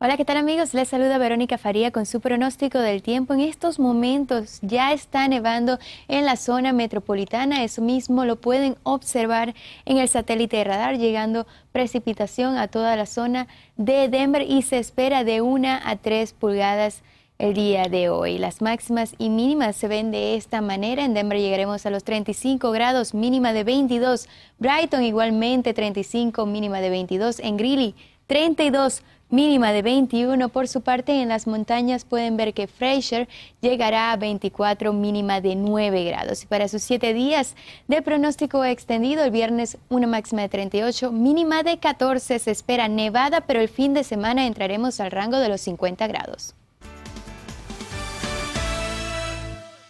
Hola, ¿qué tal amigos? Les saluda Verónica Faría con su pronóstico del tiempo. En estos momentos ya está nevando en la zona metropolitana. Eso mismo lo pueden observar en el satélite de radar, llegando precipitación a toda la zona de Denver y se espera de 1 a 3 pulgadas el día de hoy. Las máximas y mínimas se ven de esta manera. En Denver llegaremos a los 35 grados, mínima de 22. Brighton igualmente 35, mínima de 22. En Greeley 32, mínima de 21. Por su parte, en las montañas pueden ver que Fraser llegará a 24, mínima de 9 grados. Y para sus 7 días de pronóstico extendido, el viernes una máxima de 38, mínima de 14. Se espera nevada, pero el fin de semana entraremos al rango de los 50 grados.